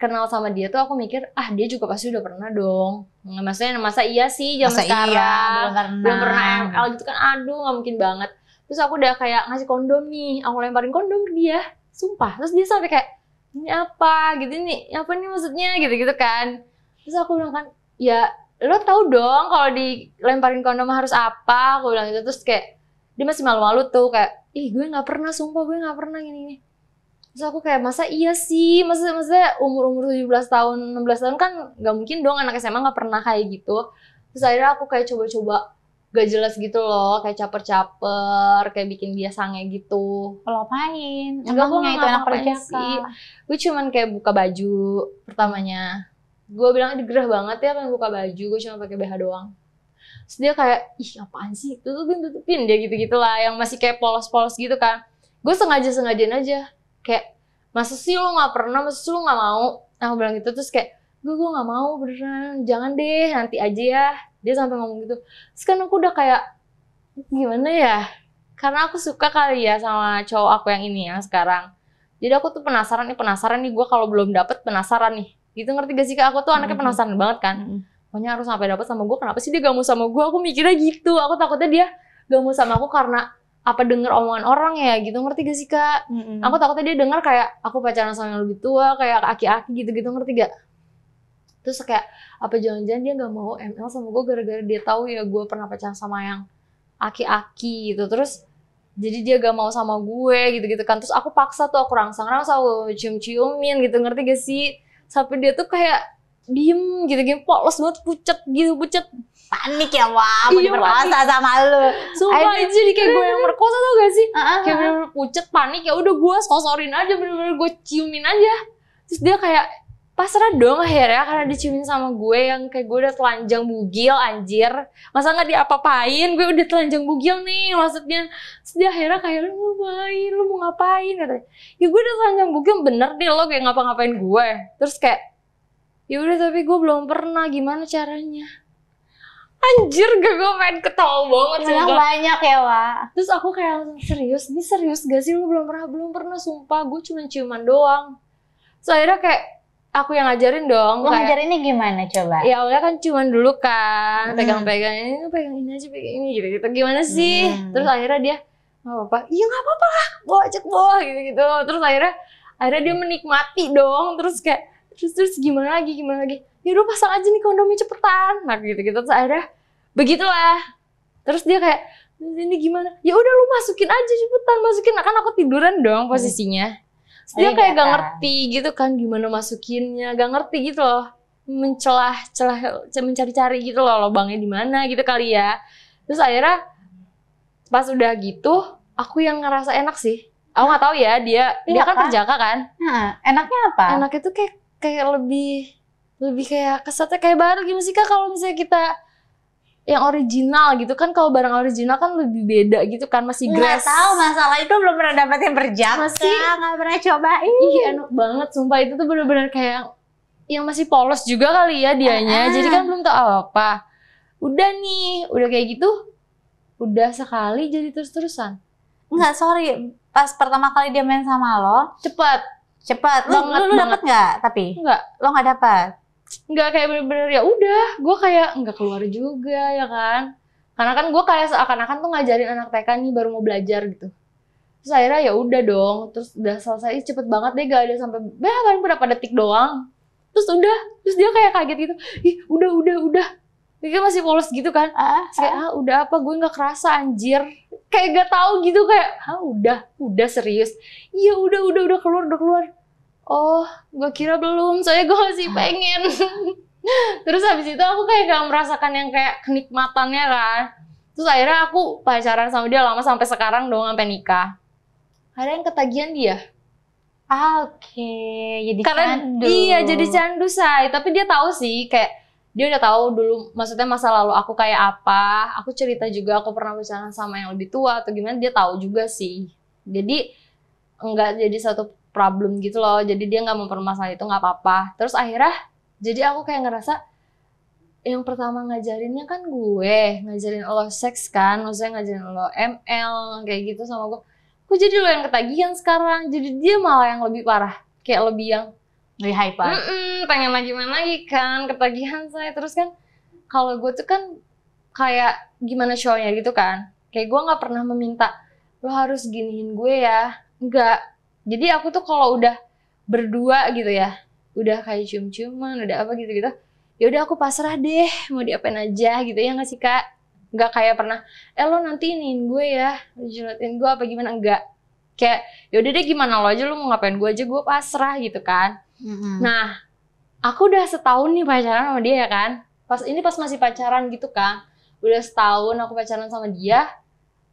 kenal sama dia tuh aku mikir ah dia juga pasti udah pernah dong maksudnya masa iya sih jam masa iya, sekarang iya, belum pernah belum ML gitu kan aduh gak mungkin banget terus aku udah kayak ngasih kondom nih aku lemparin kondom ke dia sumpah terus dia sampai kayak ini apa gitu nih apa nih maksudnya gitu gitu kan terus aku bilang kan ya lo tau dong kalau dilemparin kondom harus apa aku bilang itu terus kayak dia masih malu-malu tuh kayak ih gue nggak pernah sumpah gue nggak pernah gini ini terus aku kayak masa iya sih masa masa umur umur belas tahun enam belas tahun kan nggak mungkin dong anak SMA nggak pernah kayak gitu terus akhirnya aku kayak coba-coba gak jelas gitu loh kayak caper-caper kayak bikin dia sange gitu lo pahin enggak gue nggak itu anak kerja sih gue cuman kayak buka baju pertamanya gue bilang gerah banget ya kan buka baju gue cuma pakai BH doang Terus dia kayak ih apaan sih tutupin tutupin dia gitu gitulah yang masih kayak polos polos gitu kan gue sengaja sengajain aja kayak masa sih lo nggak pernah masa sih lo nggak mau aku nah, bilang gitu terus kayak gue gue nggak mau beneran jangan deh nanti aja ya dia sampai ngomong gitu terus kan aku udah kayak gimana ya karena aku suka kali ya sama cowok aku yang ini yang sekarang jadi aku tuh penasaran nih penasaran nih gue kalau belum dapet penasaran nih gitu ngerti gak sih kak aku tuh anaknya penasaran banget kan pokoknya harus sampai dapat sama gue kenapa sih dia gak mau sama gue aku mikirnya gitu aku takutnya dia gak mau sama aku karena apa denger omongan orang ya gitu ngerti gak sih kak mm-hmm. aku takutnya dia dengar kayak aku pacaran sama yang lebih tua kayak aki-aki gitu-gitu ngerti gak terus kayak apa jangan-jangan dia gak mau ML sama gue gara-gara dia tahu ya gue pernah pacaran sama yang aki-aki gitu terus jadi dia gak mau sama gue gitu-gitu kan terus aku paksa tuh aku rangsang-rangsang aku cium-ciumin gitu ngerti gak sih sampai dia tuh kayak diem gitu gitu polos banget pucet gitu pucet panik ya wah mau iya, diperkosa sama lu sumpah itu jadi kayak gue yang perkosa tau gak sih uh-huh. kayak ah. bener-bener pucet panik ya udah gue sosorin aja bener-bener gue ciumin aja terus dia kayak pasrah dong akhirnya karena diciumin sama gue yang kayak gue udah telanjang bugil anjir masa nggak diapa-apain gue udah telanjang bugil nih maksudnya sedih akhirnya kayak lu ngapain lu mau ngapain katanya ya gue udah telanjang bugil bener deh lo kayak ngapa-ngapain gue terus kayak ya udah tapi gue belum pernah gimana caranya Anjir gak gue main ketawa banget sih banyak ya wa Terus aku kayak serius Ini serius gak sih lu belum pernah Belum pernah sumpah Gue cuma ciuman doang So akhirnya kayak aku yang ngajarin dong. Lo ngajarinnya gimana coba? Ya awalnya kan cuman dulu kan hmm. pegang-pegang ini pegang ini aja pegang ini gitu gitu. Gimana sih? Hmm. Terus akhirnya dia nggak apa-apa. Iya nggak apa-apa lah. Bawa cek bawa gitu gitu. Terus akhirnya akhirnya dia menikmati dong. Terus kayak terus terus gimana lagi gimana lagi. Ya udah pasang aja nih kondomnya cepetan. Nah gitu gitu. Terus akhirnya begitulah. Terus dia kayak ini gimana? Ya udah lu masukin aja cepetan masukin. Nah, kan aku tiduran dong posisinya dia kayak gak iya, ngerti gitu kan gimana masukinnya gak ngerti gitu loh mencelah celah mencari-cari gitu loh lubangnya di mana gitu kali ya terus akhirnya pas udah gitu aku yang ngerasa enak sih aku nggak tahu ya dia dia iya kan, kan perjaka kan nah, enaknya apa enaknya tuh kayak kayak lebih lebih kayak kesatnya kayak baru gimana sih kak kalau misalnya kita yang original gitu kan kalau barang original kan lebih beda gitu kan masih grass. Nggak tahu masalah itu belum pernah dapat yang berjangka, masih, nggak pernah cobain. Ih enak banget sumpah itu tuh benar-benar kayak yang masih polos juga kali ya dianya. Ah. Jadi kan belum tau apa. Udah nih, udah kayak gitu udah sekali jadi terus-terusan. Enggak, sorry. Pas pertama kali dia main sama lo, cepet. Cepet. Lo, lu, lu, lu dapet nggak tapi? Enggak. Lo nggak dapet? nggak kayak bener-bener ya udah gue kayak nggak keluar juga ya kan karena kan gue kayak seakan-akan tuh ngajarin anak TK nih baru mau belajar gitu terus akhirnya ya udah dong terus udah selesai cepet banget deh gak ada sampai bah kan berapa detik doang terus udah terus dia kayak kaget gitu ih udah udah udah dia masih polos gitu kan ah, ah kayak ah. ah udah apa gue nggak kerasa anjir kayak gak tahu gitu kayak ah udah udah serius iya udah udah udah keluar udah keluar oh gue kira belum soalnya gue masih pengen terus habis itu aku kayak gak merasakan yang kayak kenikmatannya kan terus akhirnya aku pacaran sama dia lama sampai sekarang dong sampai nikah ada yang ketagihan dia ah, oke okay. jadi karena candu iya jadi candu say tapi dia tahu sih kayak dia udah tahu dulu maksudnya masa lalu aku kayak apa aku cerita juga aku pernah pacaran sama yang lebih tua atau gimana dia tahu juga sih jadi enggak jadi satu problem gitu loh jadi dia nggak mempermasalah itu nggak apa-apa terus akhirnya jadi aku kayak ngerasa yang pertama ngajarinnya kan gue ngajarin lo seks kan maksudnya ngajarin lo ML kayak gitu sama gue kok jadi lo yang ketagihan sekarang jadi dia malah yang lebih parah kayak lebih yang lebih hyper mm -mm, pengen lagi main lagi kan ketagihan saya terus kan kalau gue tuh kan kayak gimana shownya gitu kan kayak gue nggak pernah meminta lo harus giniin gue ya nggak jadi aku tuh kalau udah berdua gitu ya udah kayak cium-ciuman udah apa gitu-gitu ya udah aku pasrah deh mau diapain aja gitu ya nggak sih kak nggak kayak pernah eh lo nanti iniin gue ya jelatin gue apa gimana enggak kayak ya udah deh gimana lo aja lo mau ngapain gue aja gue pasrah gitu kan mm-hmm. nah aku udah setahun nih pacaran sama dia ya kan pas ini pas masih pacaran gitu kan udah setahun aku pacaran sama dia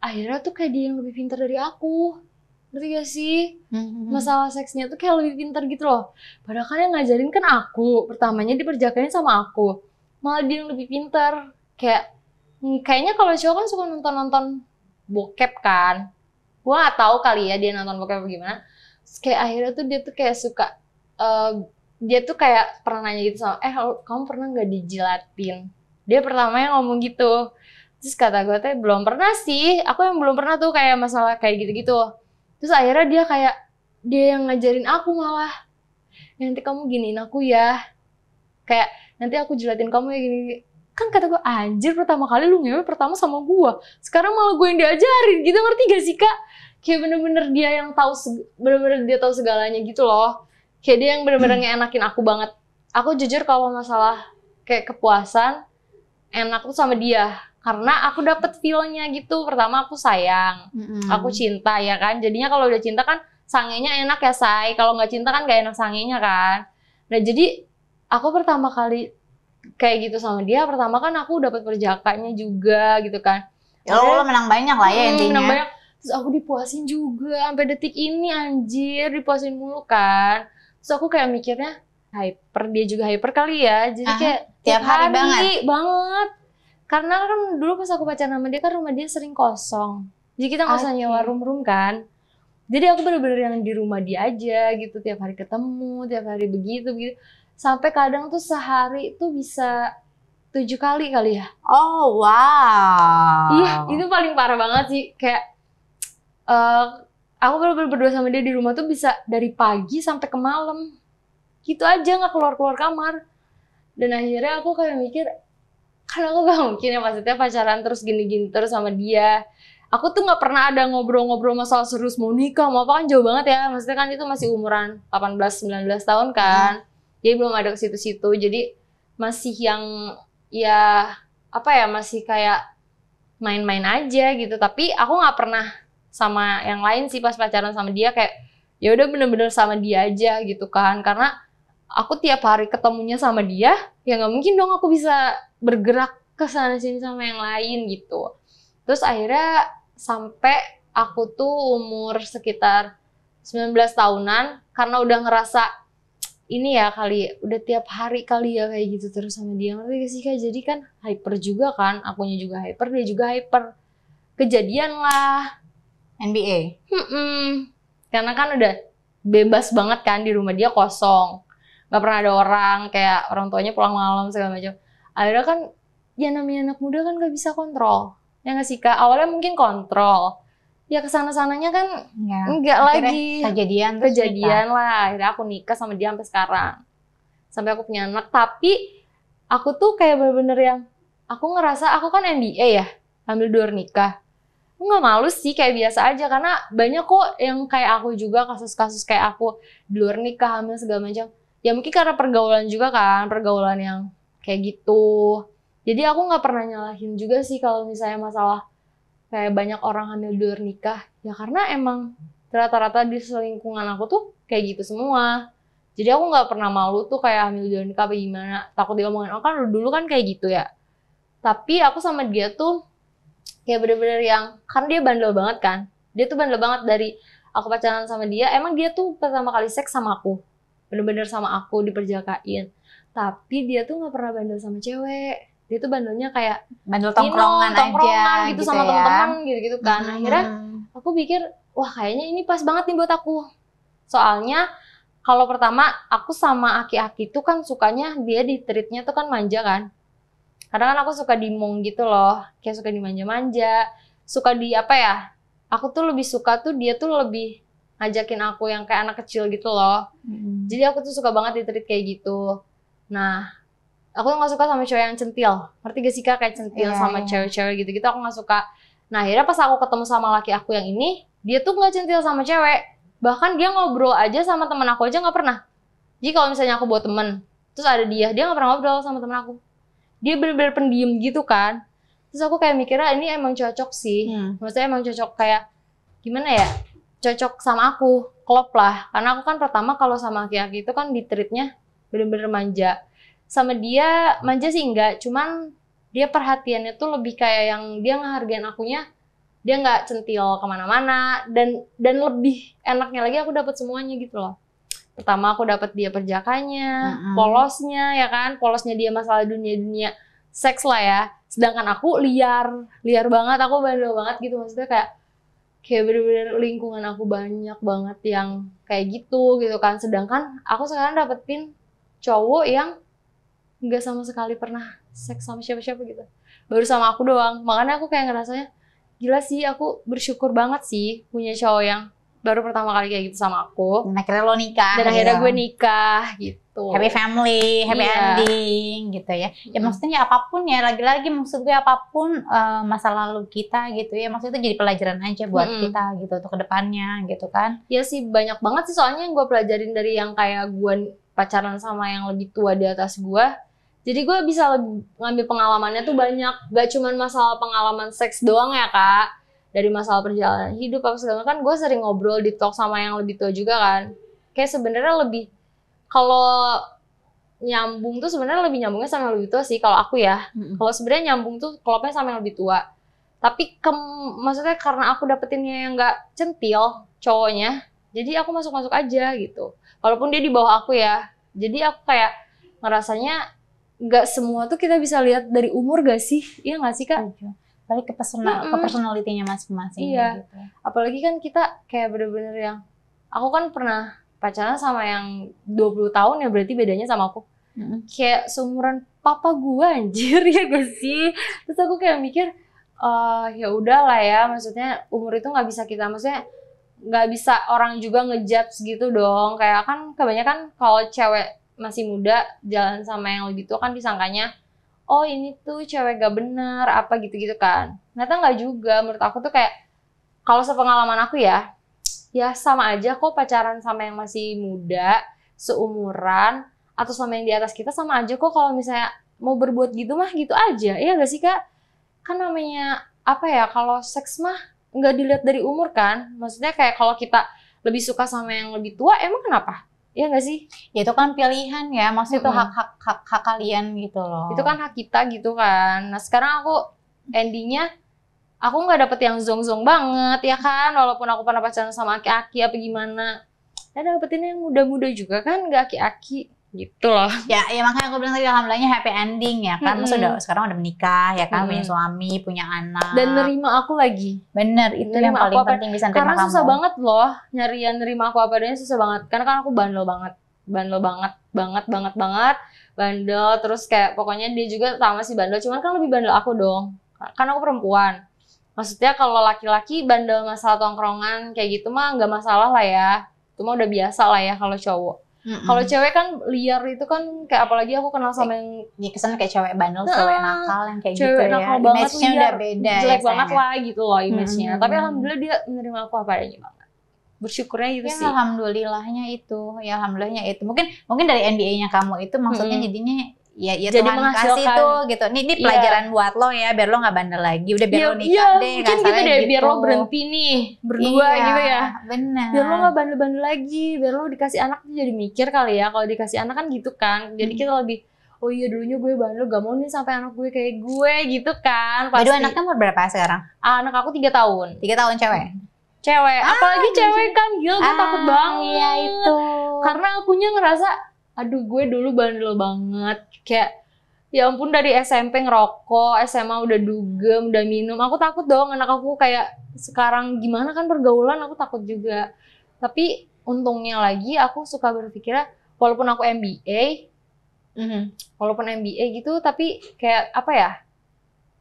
akhirnya tuh kayak dia yang lebih pintar dari aku ngerti gak sih mm masalah seksnya tuh kayak lebih pintar gitu loh padahal kan yang ngajarin kan aku pertamanya diperjakain sama aku malah dia yang lebih pintar kayak hmm, kayaknya kalau cowok kan suka nonton nonton bokep kan gua gak tahu kali ya dia nonton bokep gimana Terus kayak akhirnya tuh dia tuh kayak suka uh, dia tuh kayak pernah nanya gitu sama eh kamu pernah gak dijilatin dia pertama yang ngomong gitu terus kata gue tuh belum pernah sih aku yang belum pernah tuh kayak masalah kayak gitu-gitu terus akhirnya dia kayak dia yang ngajarin aku malah nanti kamu giniin aku ya kayak nanti aku jelatin kamu ya gini, kan kata gue anjir pertama kali lu ngewe pertama sama gue sekarang malah gue yang diajarin gitu ngerti gak sih kak kayak bener-bener dia yang tahu bener-bener dia tahu segalanya gitu loh kayak dia yang bener-bener hmm. ngeenakin aku banget aku jujur kalau masalah kayak kepuasan enak tuh sama dia karena aku dapet feelnya gitu pertama aku sayang mm-hmm. aku cinta ya kan jadinya kalau udah cinta kan sangenya enak ya say kalau nggak cinta kan nggak enak sangenya kan nah jadi aku pertama kali kayak gitu sama dia pertama kan aku dapet perjakanya juga gitu kan ya lo, lo menang banyak lah ya hmm, intinya menang banyak terus aku dipuasin juga sampai detik ini anjir dipuasin mulu kan terus aku kayak mikirnya hyper dia juga hyper kali ya jadi Aha, kayak tiap, tiap hari, hari banget banget karena kan dulu pas aku pacaran sama dia kan rumah dia sering kosong. Jadi kita nggak usah nyewa room-room kan. Jadi aku bener-bener yang di rumah dia aja gitu. Tiap hari ketemu, tiap hari begitu, begitu. Sampai kadang tuh sehari tuh bisa tujuh kali kali ya. Oh wow. Iya itu paling parah banget sih kayak uh, aku bener-bener berdua sama dia di rumah tuh bisa dari pagi sampai ke malam gitu aja nggak keluar keluar kamar dan akhirnya aku kayak mikir karena aku gak mungkin ya maksudnya pacaran terus gini-gini terus sama dia. Aku tuh gak pernah ada ngobrol-ngobrol masalah serius mau nikah mau apa kan jauh banget ya. Maksudnya kan itu masih umuran 18-19 tahun kan. Hmm. Jadi belum ada ke situ-situ. Jadi masih yang ya apa ya masih kayak main-main aja gitu. Tapi aku gak pernah sama yang lain sih pas pacaran sama dia kayak ya udah bener-bener sama dia aja gitu kan. Karena aku tiap hari ketemunya sama dia, ya nggak mungkin dong aku bisa bergerak ke sana sini sama yang lain gitu. Terus akhirnya sampai aku tuh umur sekitar 19 tahunan karena udah ngerasa ini ya kali udah tiap hari kali ya kayak gitu terus sama dia ngerti sih kayak jadi kan hyper juga kan akunya juga hyper dia juga hyper kejadian lah NBA hmm -mm. karena kan udah bebas banget kan di rumah dia kosong nggak pernah ada orang kayak orang tuanya pulang malam segala macam akhirnya kan ya namanya anak muda kan nggak bisa kontrol ya nggak sih kak awalnya mungkin kontrol ya kesana sananya kan ya, nggak lagi kejadian kejadian lah akhirnya aku nikah sama dia sampai sekarang sampai aku punya anak tapi aku tuh kayak bener-bener yang aku ngerasa aku kan MBA ya ambil dua nikah aku nggak malu sih kayak biasa aja karena banyak kok yang kayak aku juga kasus-kasus kayak aku di luar nikah hamil segala macam ya mungkin karena pergaulan juga kan pergaulan yang kayak gitu jadi aku nggak pernah nyalahin juga sih kalau misalnya masalah kayak banyak orang hamil di luar nikah ya karena emang rata-rata di selingkungan aku tuh kayak gitu semua jadi aku nggak pernah malu tuh kayak hamil di luar nikah apa gimana takut diomongin oh kan dulu kan kayak gitu ya tapi aku sama dia tuh kayak bener-bener yang kan dia bandel banget kan dia tuh bandel banget dari aku pacaran sama dia emang dia tuh pertama kali seks sama aku bener-bener sama aku diperjakain tapi dia tuh nggak pernah bandel sama cewek dia tuh bandelnya kayak bandel tongkrongan, minum, tongkrongan aja, gitu, gitu sama ya. teman-teman gitu gitu kan hmm. akhirnya aku pikir wah kayaknya ini pas banget nih buat aku soalnya kalau pertama aku sama aki-aki tuh kan sukanya dia di treatnya tuh kan manja kan kadang kan aku suka dimong gitu loh kayak suka dimanja-manja suka di apa ya aku tuh lebih suka tuh dia tuh lebih ngajakin aku yang kayak anak kecil gitu loh. Mm. Jadi aku tuh suka banget ditreat kayak gitu. Nah, aku tuh gak suka sama cewek yang centil. Ngerti gak sih kak kayak centil yeah, sama iya. cewek-cewek gitu-gitu aku gak suka. Nah akhirnya pas aku ketemu sama laki aku yang ini, dia tuh gak centil sama cewek. Bahkan dia ngobrol aja sama temen aku aja gak pernah. Jadi kalau misalnya aku buat temen, terus ada dia, dia gak pernah ngobrol sama temen aku. Dia bener-bener pendiam gitu kan. Terus aku kayak mikirnya ah, ini emang cocok sih. Hmm. Maksudnya emang cocok kayak gimana ya? cocok sama aku klop lah karena aku kan pertama kalau sama aki-aki itu kan di bener-bener manja sama dia manja sih enggak cuman dia perhatiannya tuh lebih kayak yang dia ngehargain akunya dia nggak centil kemana-mana dan dan lebih enaknya lagi aku dapat semuanya gitu loh pertama aku dapat dia perjakanya mm-hmm. polosnya ya kan polosnya dia masalah dunia dunia seks lah ya sedangkan aku liar liar banget aku bandel banget gitu maksudnya kayak kayak bener-bener lingkungan aku banyak banget yang kayak gitu gitu kan sedangkan aku sekarang dapetin cowok yang nggak sama sekali pernah seks sama siapa-siapa gitu baru sama aku doang makanya aku kayak ngerasanya gila sih aku bersyukur banget sih punya cowok yang baru pertama kali kayak gitu sama aku dan akhirnya lo nikah dan akhirnya ya. gue nikah gitu Betul. Gitu. happy family, happy iya. ending gitu ya. Ya maksudnya apapun ya lagi-lagi maksud gue apapun uh, masa lalu kita gitu ya. Maksudnya itu jadi pelajaran aja buat hmm. kita gitu untuk kedepannya gitu kan. Ya sih banyak banget sih soalnya yang gue pelajarin dari yang kayak gue pacaran sama yang lebih tua di atas gue. Jadi gue bisa lebih, ngambil pengalamannya tuh banyak. Gak cuman masalah pengalaman seks doang ya kak. Dari masalah perjalanan hidup apa segala kan gue sering ngobrol di talk sama yang lebih tua juga kan. Kayak sebenarnya lebih kalau nyambung tuh sebenarnya lebih nyambungnya sama yang lebih tua sih kalau aku ya. hmm Kalau sebenarnya nyambung tuh klopnya sama yang lebih tua. Tapi ke, maksudnya karena aku dapetinnya yang nggak centil cowoknya, jadi aku masuk-masuk aja gitu. Walaupun dia di bawah aku ya. Jadi aku kayak ngerasanya nggak semua tuh kita bisa lihat dari umur gak sih? Iya gak sih kak? Aduh. Balik ke personal, mm-hmm. ke personalitinya masing-masing. Iya. Gitu. Apalagi kan kita kayak bener-bener yang aku kan pernah pacaran sama yang 20 tahun ya berarti bedanya sama aku hmm. kayak seumuran papa gua anjir ya gak sih terus aku kayak mikir uh, ya udahlah ya maksudnya umur itu nggak bisa kita maksudnya nggak bisa orang juga ngejudge gitu dong kayak kan kebanyakan kalau cewek masih muda jalan sama yang lebih tua kan disangkanya oh ini tuh cewek gak bener apa gitu-gitu kan ternyata nggak juga menurut aku tuh kayak kalau sepengalaman aku ya ya sama aja kok pacaran sama yang masih muda, seumuran, atau sama yang di atas kita sama aja kok kalau misalnya mau berbuat gitu mah gitu aja. ya gak sih kak? Kan namanya apa ya kalau seks mah nggak dilihat dari umur kan? Maksudnya kayak kalau kita lebih suka sama yang lebih tua emang kenapa? ya gak sih? Ya itu kan pilihan ya, maksudnya itu hak-hak hak, hak kalian gitu loh. Itu kan hak kita gitu kan. Nah sekarang aku endingnya aku nggak dapet yang zong-zong banget ya kan walaupun aku pernah pacaran sama aki-aki apa gimana ya dapetin yang muda-muda juga kan nggak aki-aki gitu loh ya ya makanya aku bilang tadi alhamdulillahnya happy ending ya kan -hmm. sudah sekarang udah menikah ya kan -hmm. punya suami punya anak dan nerima aku lagi bener itu nerima yang paling apa, penting bisa karena kamu. susah banget loh nyari yang nerima aku apa adanya susah banget karena kan aku bandel banget bandel banget banget banget banget bandel terus kayak pokoknya dia juga sama si bandel cuman kan lebih bandel aku dong karena aku perempuan maksudnya kalau laki-laki bandel masalah tongkrongan kayak gitu mah nggak masalah lah ya itu mah udah biasa lah ya kalau cowok Mm-hmm. Kalau cewek kan liar itu kan kayak apalagi aku kenal sama yang ya, kesan kayak cewek bandel, nah, cewek nakal yang kayak cewek gitu ya. nakal ya. Banget, image-nya liar, udah beda. Ya, Jelek ya, banget lah gitu loh image-nya. Mm-hmm. Tapi alhamdulillah dia menerima aku apa adanya banget. Bersyukurnya gitu ya, sih. Alhamdulillahnya itu, ya alhamdulillahnya itu. Mungkin mungkin dari NBA-nya kamu itu maksudnya hmm jadinya ya ya jadi Tuhan kasih tuh gitu ini ini iya. pelajaran yeah. buat lo ya biar lo gak bandel lagi udah biar yeah, lo nikah yeah, deh mungkin gitu deh gitu. biar lo gitu. berhenti nih berdua iya, gitu ya benar biar lo gak bandel-bandel lagi biar lo dikasih anak tuh jadi mikir kali ya kalau dikasih anak kan gitu kan jadi hmm. kita lebih oh iya dulunya gue bandel gak mau nih sampai anak gue kayak gue gitu kan pasti Aduh, anaknya umur berapa sekarang anak aku tiga tahun tiga tahun cewek cewek ah, apalagi cewek kan gila gue ah, takut iya banget iya itu karena akunya ngerasa aduh gue dulu bandel banget kayak ya ampun dari SMP ngerokok SMA udah dugem udah minum aku takut dong anak aku kayak sekarang gimana kan pergaulan aku takut juga tapi untungnya lagi aku suka berpikirnya walaupun aku MBA mm-hmm. walaupun MBA gitu tapi kayak apa ya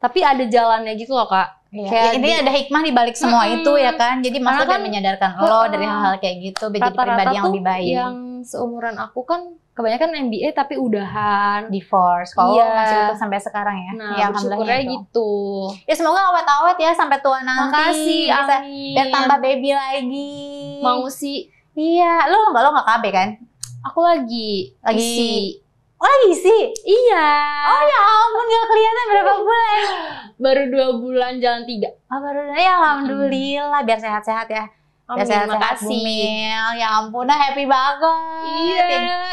tapi ada jalannya gitu loh kak ya, ini ada hikmah di balik semua hmm, itu ya kan. Jadi maksudnya kan, menyadarkan lo oh, dari hal-hal kayak gitu, jadi pribadi yang lebih baik. Yang seumuran aku kan kebanyakan MBA tapi udahan divorce kalau iya. masih utuh sampai sekarang ya nah, ya syukurnya gitu. gitu ya semoga awet-awet ya sampai tua nanti Makasih, bisa dan tambah baby lagi mau sih iya lo nggak lo nggak KB kan aku lagi lagi isi. Oh lagi sih. Iya. Oh ya ampun gak kelihatan berapa bulan? baru dua bulan jalan tiga. Oh baru ya alhamdulillah hmm. biar sehat-sehat ya. Ya, amin, ya, sehat, sehat Bumil. Ya ampun, nah happy banget. Iya,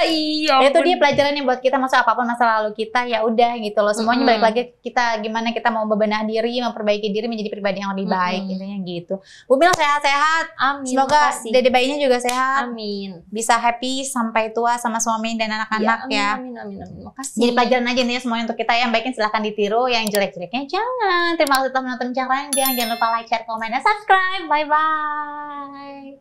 iya. Ya, Itu dia pelajaran yang buat kita masa apapun masa lalu kita ya udah gitu loh. Semuanya mm -hmm. balik lagi kita gimana kita mau bebenah diri, memperbaiki diri menjadi pribadi yang lebih baik mm -hmm. intinya gitu. Bumil sehat-sehat. Amin. Semoga dede bayinya juga sehat. Amin. Bisa happy sampai tua sama suami dan iya, anak-anak ya, amin, ya. Amin amin amin. Makasih. Jadi pelajaran aja nih ya semuanya untuk kita yang baiknya silahkan ditiru, yang jelek-jeleknya jangan. Terima kasih telah menonton Jangan Jangan lupa like, share, komen, dan subscribe. Bye bye. Bye.